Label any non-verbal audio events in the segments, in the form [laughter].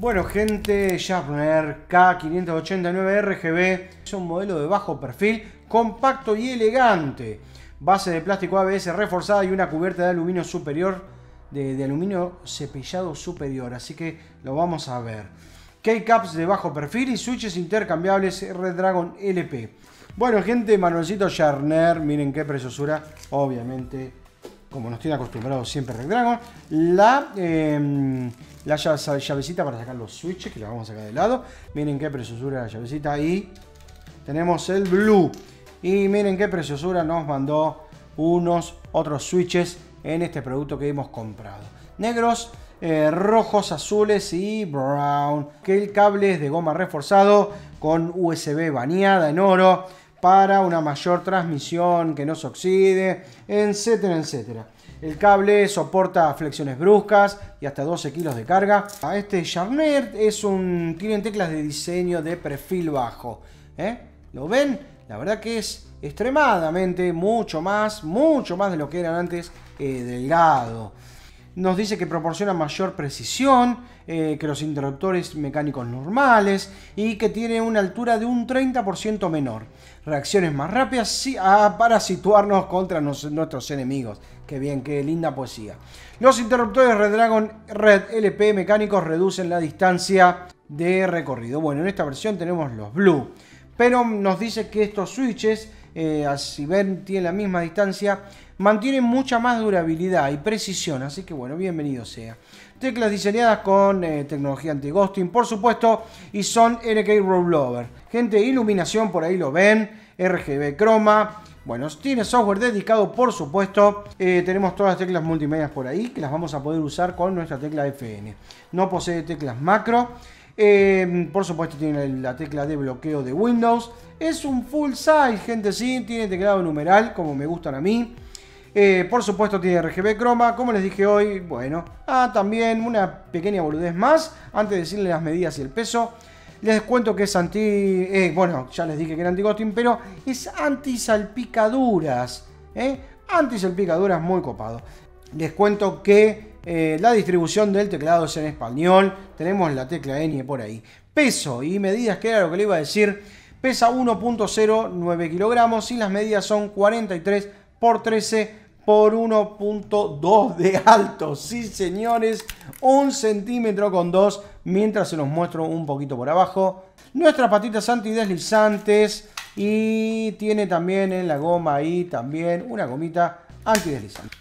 Bueno gente, Sharpner K589RGB es un modelo de bajo perfil, compacto y elegante. Base de plástico ABS reforzada y una cubierta de aluminio superior, de, aluminio cepillado superior, así que lo vamos a ver. K-Caps de bajo perfil y switches intercambiables Red Redragon LP. Bueno gente, Manuelcito Sharner, miren qué preciosura, obviamente como nos tiene acostumbrado siempre Red Dragon, la, em, llavecita para sacar los switches, que la vamos a sacar de lado. Miren qué preciosura la llavecita y tenemos el blue. Y miren qué preciosura nos mandó unos otros switches en este producto que hemos comprado. Negros, eh, rojos, azules y brown. Que el cable es de goma reforzado con USB bañada en oro para una mayor transmisión, que no se oxide, etcétera, etcétera. El cable soporta flexiones bruscas y hasta 12 kilos de carga. Este Charnet es un, tiene teclas de diseño de perfil bajo. ¿eh? ¿Lo ven? La verdad que es extremadamente mucho más, mucho más de lo que eran antes eh, delgado. Nos dice que proporciona mayor precisión eh, que los interruptores mecánicos normales y que tiene una altura de un 30% menor. Reacciones más rápidas ah, para situarnos contra nuestros enemigos. Qué bien, qué linda poesía. Los interruptores red dragon Red LP mecánicos reducen la distancia de recorrido. Bueno, en esta versión tenemos los Blue. Pero nos dice que estos switches eh, así ven tiene la misma distancia, mantiene mucha más durabilidad y precisión, así que bueno, bienvenido sea. Teclas diseñadas con eh, tecnología anti-ghosting, por supuesto, y son RK Rollover. Gente, iluminación por ahí lo ven, RGB croma, bueno, tiene software dedicado, por supuesto. Eh, tenemos todas las teclas multimedia por ahí que las vamos a poder usar con nuestra tecla FN. No posee teclas macro. Eh, por supuesto tiene la tecla de bloqueo de Windows. Es un full size, gente, sí. Tiene teclado numeral, como me gustan a mí. Eh, por supuesto tiene RGB Chroma, como les dije hoy. Bueno, ah, también una pequeña boludez más. Antes de decirle las medidas y el peso. Les cuento que es anti. Eh, bueno, ya les dije que era anti-ghosting, pero es anti-salpicaduras. anti ¿eh? Anti-salpicaduras, muy copado. Les cuento que eh, la distribución del teclado es en español. Tenemos la tecla N por ahí. Peso y medidas, que era lo que le iba a decir. Pesa 1.09 kilogramos y las medidas son 43 por 13 por 1.2 de alto. Sí, señores, un centímetro con 2, mientras se los muestro un poquito por abajo. Nuestras patitas antideslizantes y tiene también en la goma ahí también una gomita antideslizante.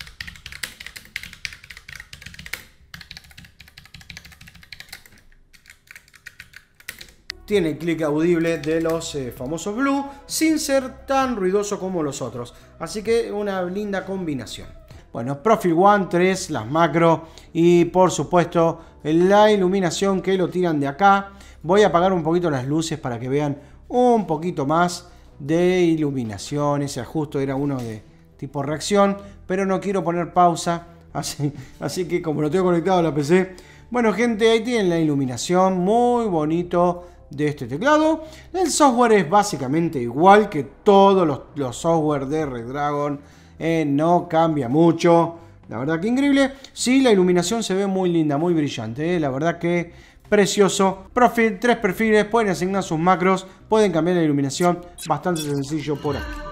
Tiene clic audible de los eh, famosos Blue sin ser tan ruidoso como los otros. Así que una linda combinación. Bueno, Profil One 3, las macro y por supuesto la iluminación que lo tiran de acá. Voy a apagar un poquito las luces para que vean un poquito más de iluminación. Ese ajuste era uno de tipo reacción, pero no quiero poner pausa. [laughs] Así, así que como lo tengo conectado a la PC. Bueno gente, ahí tienen la iluminación, muy bonito de este teclado. El software es básicamente igual que todos los, software de Redragon. Dragon. Eh, no cambia mucho. La verdad que increíble. si la iluminación se ve muy linda, muy brillante. Eh. La verdad que precioso. Profil, tres perfiles, pueden asignar sus macros, pueden cambiar la iluminación. Bastante sencillo por aquí.